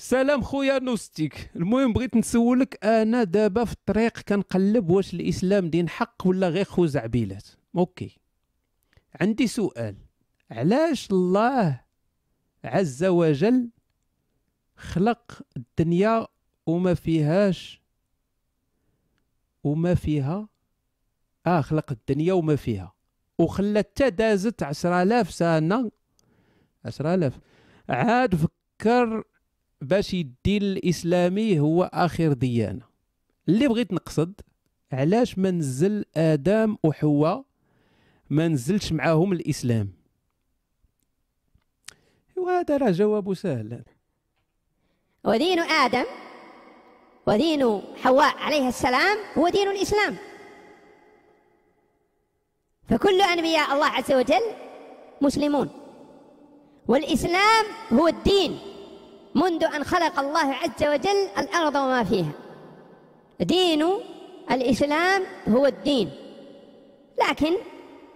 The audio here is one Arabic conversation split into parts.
سلام خويا نوستيك المهم بغيت نسولك انا دابا في الطريق كنقلب واش الاسلام دين حق ولا غير خزعبيلات اوكي عندي سؤال علاش الله عز وجل خلق الدنيا وما فيهاش وما فيها اه خلق الدنيا وما فيها وخلى دازت عشرالاف سنة عشرالاف عاد فكر باش الدين الاسلامي هو اخر ديانه اللي بغيت نقصد علاش ما نزل ادم وحواء ما نزلش معاهم الاسلام وهذا راه جواب سهل ودين ادم ودين حواء عليه السلام هو دين الاسلام فكل انبياء الله عز وجل مسلمون والاسلام هو الدين منذ أن خلق الله عز وجل الأرض وما فيها دين الإسلام هو الدين لكن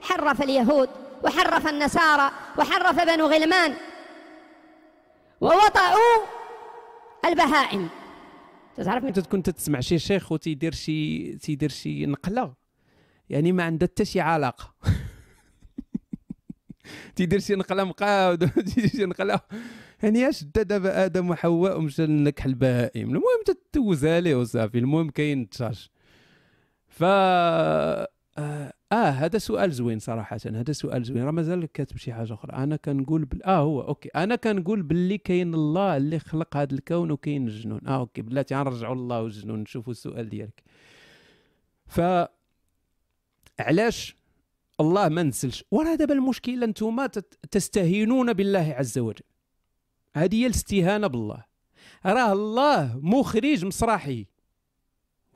حرف اليهود وحرف النصارى وحرف بنو غلمان ووطأوا البهائم تعرف انت كنت تسمع شي شيخ وتيدير شي تيدير شي نقله يعني ما عندها حتى شي علاقه تيدير شي نقله مقاد تيدير شي نقله يعني شدا دابا ادم وحواء ومشى لنكح البهائم المهم تدوزها ليه وصافي المهم كاين تشارج ف آه،, اه هذا سؤال زوين صراحه هذا سؤال زوين راه مازال كاتب شي حاجه اخرى انا كنقول بال... اه هو اوكي انا كنقول باللي كاين الله اللي خلق هذا الكون وكاين الجنون اه اوكي بلاتي غنرجعوا لله والجنون نشوفوا السؤال ديالك ف علاش الله ما نزلش وراه دابا المشكله انتم تستهينون بالله عز وجل هذه هي الاستهانه بالله راه الله مخرج مسرحي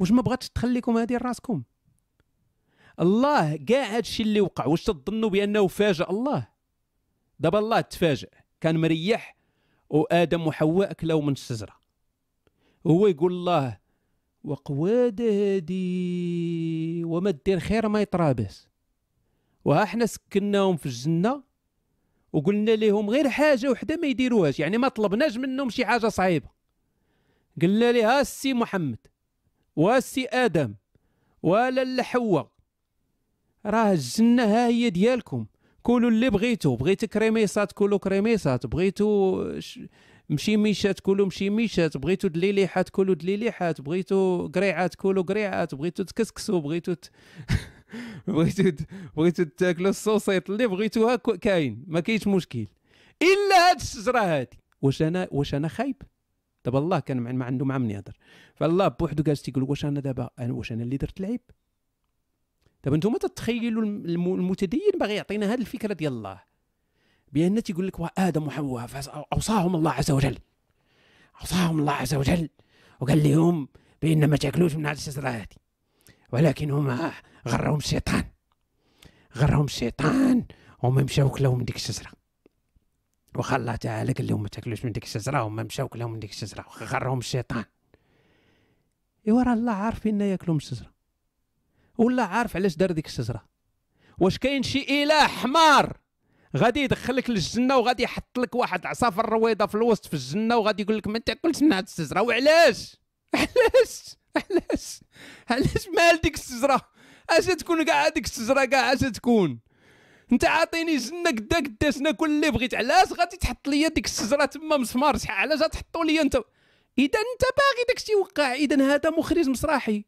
واش ما بغاتش تخليكم هذه راسكم الله كاع هادشي اللي وقع واش تظنوا بانه فاجأ الله دابا الله تفاجأ كان مريح وادم وحواء كلاو من الشجره هو يقول الله وقواد هادي وما دير خير ما يطرابس وها حنا سكناهم في الجنه وقلنا لهم غير حاجه وحده ما يديروهاش يعني ما طلبناش منهم شي حاجه صعيبه قلنا لها السي محمد واسي ادم ولا الحواء راه الجنه ها هي ديالكم كلوا اللي بغيتو بغيتو كريميصات كلوا كريميصات بغيتو مشيميشات كلوا مشيميشات بغيتو دليليحات كلوا دليليحات بغيتو قريعات كلوا قريعات بغيتو تكسكسو بغيتو ت... بغيتو بغيتو تاكلوا الصوصيط اللي بغيتوها كاين ما كاينش مشكل الا هاد الشجره هادي واش انا واش انا خايب دابا الله كان ما عنده مع من يهضر فالله بوحدو جالس تيقول واش انا دابا انا واش انا اللي درت العيب دابا نتوما تتخيلوا المتدين باغي يعطينا هذه الفكره ديال الله بان تيقول لك وادم وحواء اوصاهم الله عز وجل اوصاهم الله عز وجل وقال لهم بان ما تاكلوش من هذه الشجره هذه ولكن هما غرهم الشيطان غرهم الشيطان هما مشاو كلاو من ديك الشجره وخا الله تعالى قال لهم ما تاكلوش من ديك الشجره هما مشاو كلاو من ديك الشجره غرهم الشيطان ايوا راه الله عارف ان ياكلوا من الشجره ولا عارف علاش دار ديك الشجره واش كاين شي اله حمار غادي يدخلك للجنه وغادي يحط لك واحد في الرويضه في الوسط في الجنه وغادي يقول لك ما تاكلش من هاد الشجره وعلاش علاش علاش علاش مال ديك الشجره اش تكون كاع هذيك الشجره كاع اش تكون انت عاطيني جنه قدا قداشنا كل اللي بغيت علاش غادي تحط لي ديك الشجره تما مسمار شحال علاش تحطوا لي انت اذا انت باغي داكشي يوقع اذا هذا مخرج مسرحي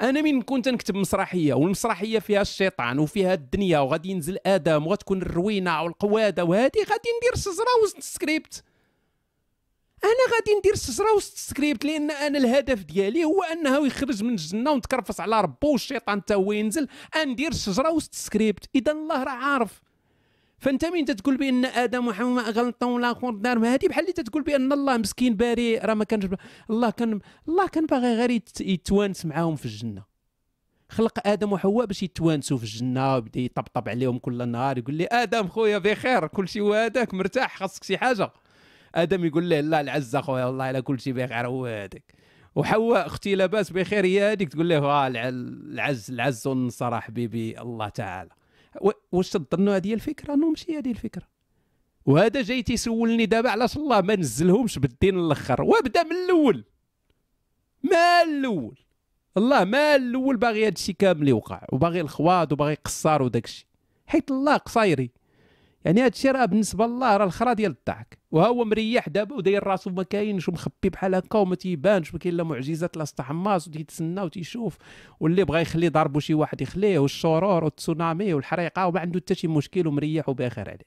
انا من كنت نكتب مسرحيه والمسرحيه فيها الشيطان وفيها الدنيا وغادي ينزل ادم وغتكون الروينه والقواده وهذه غادي ندير الشجره وسط السكريبت انا غادي ندير الشجره وسط السكريبت لان انا الهدف ديالي هو انه يخرج من الجنه ونتكرفس على ربو والشيطان حتى هو ينزل ندير الشجره وسط السكريبت اذا الله راه عارف فانت مين تتقول بان ادم وحواء غلطوا والاخر دار هذه بحال اللي تتقول بان الله مسكين بريء راه ما كانش الله كان الله كان باغي غير يتوانس معاهم في الجنه خلق ادم وحواء باش يتوانسوا في الجنه وبدا يطبطب عليهم كل نهار يقول لي ادم خويا بخير كل شيء وهذاك مرتاح خاصك شي حاجه ادم يقول له الله العز اخويا والله على كل شيء بخير هو هذاك وحواء اختي لاباس بخير هي هذيك تقول له اه العز العز والنصر حبيبي الله تعالى واش تظنوا هذه الفكره انه ماشي هذه الفكره وهذا جاي تيسولني دابا علاش الله ما نزلهمش بالدين الاخر وابدا من الاول ما الاول الله ما الاول باغي هادشي كامل يوقع وباغي الخواض وباغي قصار وداكشي حيت الله قصايري يعني هذا الشيء راه بالنسبه لله راه الخرا ديال الضحك وها هو مريح دابا وداير راسو ما كاينش ومخبي بحال هكا وما تيبانش ما كاين لا معجزات لا استحماص وتيتسنى وتيشوف واللي بغى يخلي ضربو شي واحد يخليه والشرور والتسونامي والحريقه وما عنده حتى شي مشكل ومريح وباخر عليه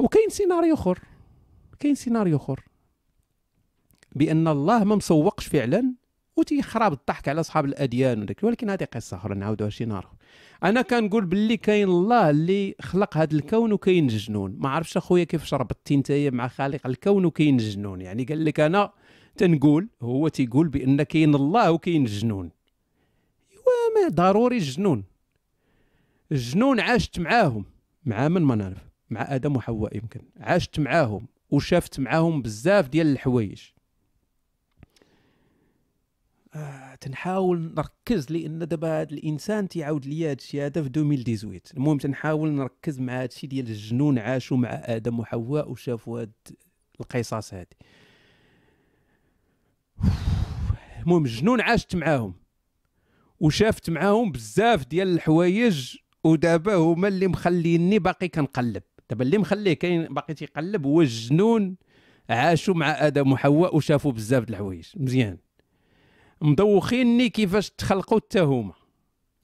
وكاين سيناريو اخر كاين سيناريو اخر بان الله ما مسوقش فعلا وتيخرب الضحك على اصحاب الاديان وداك ولكن هذه قصه اخرى نعاودوها شي نهار انا كنقول باللي كاين الله اللي خلق هذا الكون وكاين الجنون ما عرفش اخويا كيفاش ربطتي نتايا مع خالق الكون وكاين الجنون يعني قال لك انا تنقول هو تيقول بان كاين الله وكاين الجنون ما ضروري الجنون الجنون عاشت معاهم مع من ما نعرف مع ادم وحواء يمكن عاشت معاهم وشافت معاهم بزاف ديال الحوايج آه، تنحاول نركز لان دابا هذا الانسان تيعاود ليا هادشي هذا في 2018 المهم تنحاول نركز مع هادشي ديال الجنون عاشوا مع ادم وحواء وشافوا هاد القصص هادي المهم الجنون عاشت معاهم وشافت معاهم بزاف ديال الحوايج ودابا هما اللي مخليني باقي كنقلب دابا اللي مخليه كاين باقي تيقلب هو الجنون عاشوا مع ادم وحواء وشافوا بزاف د الحوايج مزيان مدوخيني كيفاش تخلقوا حتى هما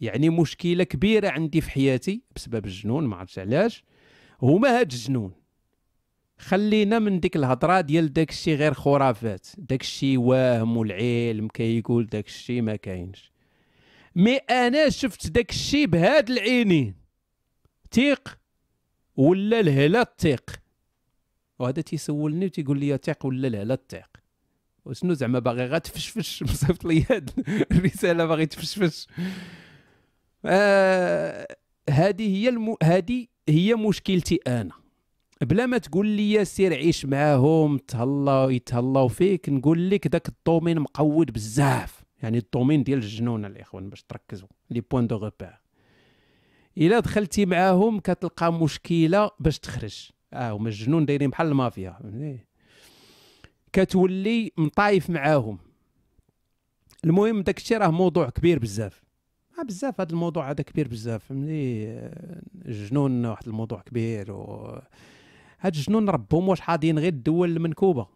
يعني مشكله كبيره عندي في حياتي بسبب الجنون ما عرفتش علاش هما هاد الجنون خلينا من ديك الهضره ديال داكشي غير خرافات داكشي واهم والعلم كيقول كي داكشي ما كاينش مي انا شفت داكشي بهاد العينين تيق ولا الهلا التيق وهذا تيسولني وتيقول لي تيق ولا الهلا التيق وشنو زعما باغي غير تفشفش مصيفط لي هاد الرساله باغي تفشفش آه هذه هي المو... هذه هي مشكلتي انا بلا ما تقول لي سير عيش معاهم تهلاو يتهلاو فيك نقول لك داك الدومين مقود بزاف يعني الدومين ديال الجنون الاخوان باش تركزوا لي بوين دو غوبير الا دخلتي معاهم كتلقى مشكله باش تخرج اه هما الجنون دايرين بحال المافيا إيه. كتولي مطايف معاهم المهم داك الشيء راه موضوع كبير بزاف آه، بزاف هذا الموضوع هذا كبير بزاف فهمتي الجنون آه، واحد الموضوع كبير و هاد الجنون ربهم واش حاضين غير الدول المنكوبه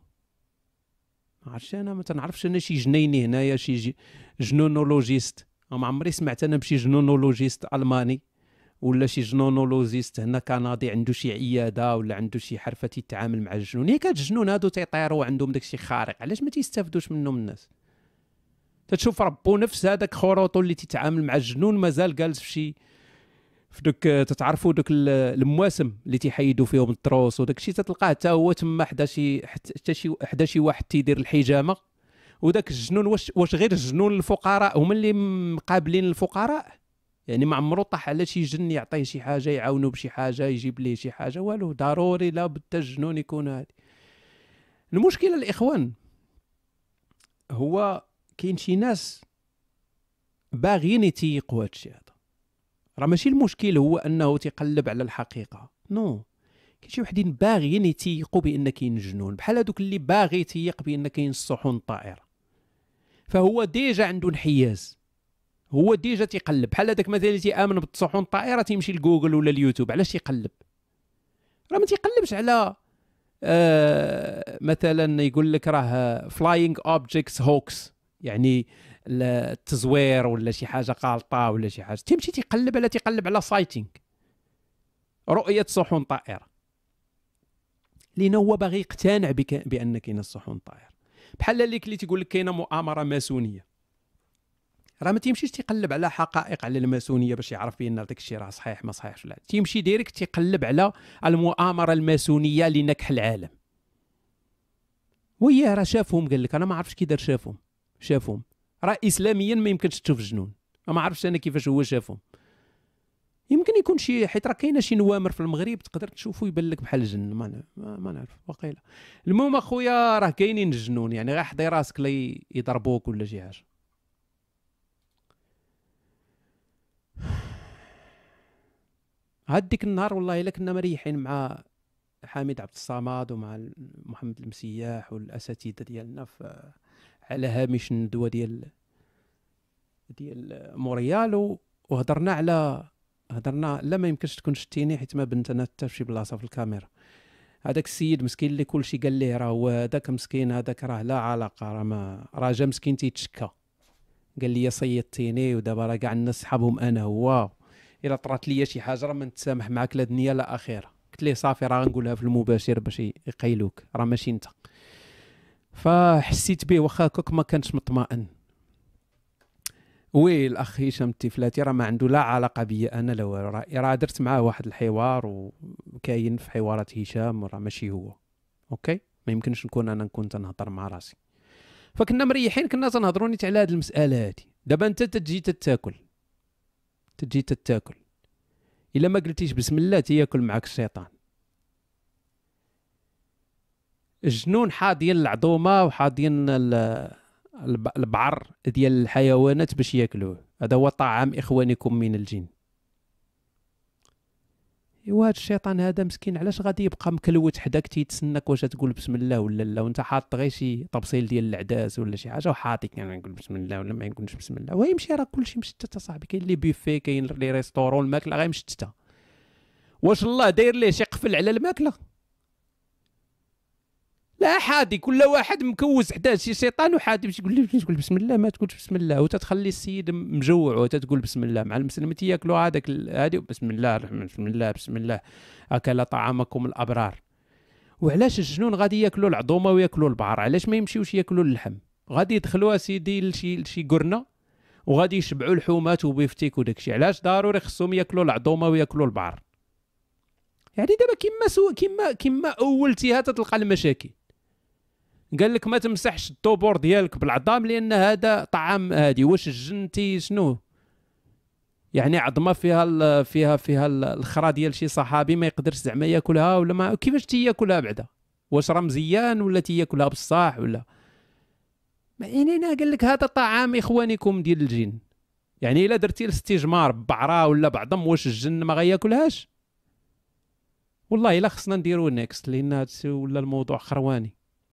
ما عرفتش انا ما تنعرفش انا شي جنيني هنايا شي جنونولوجيست ما عمري سمعت انا بشي جنونولوجيست الماني ولا شي جنونولوجيست هنا كندي عنده شي عياده ولا عنده شي حرفه تيتعامل مع الجنون ياك الجنون هادو تيطيروا عندهم داكشي خارق علاش ما تيستافدوش منهم الناس تتشوف ربو نفس هذاك خروطو اللي تيتعامل مع الجنون مازال جالس في شي في دوك تتعرفوا دوك المواسم اللي تيحيدوا فيهم التروس وداك الشيء تتلقاه حتى هو تما حدا شي حتى شي حدا شي واحد تيدير الحجامه وداك الجنون واش واش غير الجنون الفقراء هما اللي مقابلين الفقراء يعني ما عمرو طاح على شي جن يعطيه شي حاجه يعاونو بشي حاجه يجيب ليه شي حاجه والو ضروري لا بدا الجنون يكون هادي المشكله الاخوان هو كاين شي ناس باغيين يتيقوا هادشي هذا راه ماشي المشكل هو انه تيقلب على الحقيقه نو no. كاين شي وحدين باغيين يتيقوا بان كاين جنون بحال هذوك اللي باغي يتيق بان كاين الصحون الطائره فهو ديجا عنده انحياز هو ديجا تيقلب بحال هذاك مثلا اللي تيامن بالطحون الطائره تيمشي لجوجل ولا اليوتيوب علاش تيقلب راه ما تيقلبش على آه مثلا يقول لك راه فلاينج اوبجيكتس هوكس يعني التزوير ولا شي حاجه غالطه ولا شي حاجه تيمشي تيقلب على تيقلب على سايتينغ رؤيه صحون طائره لانه هو باغي يقتنع بان كاينه الصحون طائره بحال اللي تيقول لك كاينه مؤامره ماسونيه راه ما تيمشيش تيقلب على حقائق على الماسونيه باش يعرف بان داك الشيء راه صحيح ما صحيحش لا تيمشي ديريكت تيقلب على المؤامره الماسونيه لنكح العالم وياه راه شافهم قال لك انا ما عرفتش كي دار شافهم شافهم راه اسلاميا ما يمكنش تشوف الجنون ما عرفتش انا كيفاش هو شافهم يمكن يكون شي حيت راه كاينه شي نوامر في المغرب تقدر تشوفو يبان لك بحال الجن ما, ما نعرف واقيلا المهم اخويا راه كاينين الجنون يعني غير حضي راسك لا يضربوك ولا شي حاجه هاد ديك النهار والله الا كنا مريحين مع حميد عبد الصمد ومع محمد المسياح والاساتذه ديالنا في على هامش الندوه ديال ديال موريال وهضرنا على هضرنا لا ما يمكنش تكون شتيني حيت ما بنت انا حتى شي بلاصه في الكاميرا هذاك السيد مسكين اللي كلشي قال ليه راه هو هذاك مسكين هذاك راه لا علاقه راه ما راه جا مسكين تيتشكى قال لي صيدتيني ودابا راه كاع الناس صحابهم انا هو الا طرات ليا شي حاجه راه ما نتسامح معاك لا دنيا لا اخره قلت ليه صافي راه غنقولها في المباشر باش يقيلوك راه ماشي انت فحسيت به واخا هكاك ما كانش مطمئن وي الاخ هشام التفلاتي راه ما عنده لا علاقه بيا انا لا والو راه درت معاه واحد الحوار وكاين في حوارات هشام راه ماشي هو اوكي ما يمكنش نكون انا نكون تنهضر مع راسي فكنا مريحين كنا تنهضروا نيت على هذه المساله هذه دابا انت تجي تتاكل تجي تتاكل الا ما قلتيش بسم الله تياكل معك الشيطان الجنون حاضين العظومه وحاضين البعر ديال الحيوانات باش ياكلوه هذا هو طعام اخوانكم من الجن ايوا هاد الشيطان هذا مسكين علاش غادي يبقى مكلوت حداك تيتسناك واش تقول بسم الله ولا لا وانت حاط غير شي طبسيل ديال العداس ولا شي حاجه وحاطك انا يعني نقول بسم الله ولا ما نقولش بسم الله ويمشي راه كلشي مشتت اصاحبي كاين لي بوفي كاين لي ريستورون الماكله غير مشتته واش الله داير ليه شي قفل على الماكله حادي كل واحد مكوز حداه شي شيطان وحادي باش يقول لي تقول بسم الله ما تقولش بسم الله وتتخلي السيد مجوع وتتقول بسم الله مع المسلم تياكلوا هذاك هذه بسم الله الرحمن بسم الله بسم الله اكل طعامكم الابرار وعلاش الجنون غادي ياكلوا العظومه وياكلوا البعر علاش ما يمشيوش ياكلوا اللحم غادي يدخلوا سيدي لشي لشي قرنه وغادي يشبعوا الحومات وبيفتيك وداكشي علاش ضروري خصهم ياكلوا العظومه وياكلوا البعر يعني دابا كما سو كما كما اولتيها تتلقى المشاكل قال لك ما تمسحش الطوبور ديالك بالعظام لان هذا طعام هادي واش الجنتي شنو يعني عظمه فيها الـ فيها فيها الخرا ديال شي صحابي ما يقدرش زعما ياكلها ولا ما كيفاش تياكلها بعدا واش راه مزيان ولا تياكلها بالصح ولا يعني انا قال لك هذا طعام اخوانكم ديال الجن يعني الا درتي الاستجمار ببعره ولا بعظم واش الجن ما غياكلهاش والله الا خصنا نديرو نيكست لان ولا الموضوع خرواني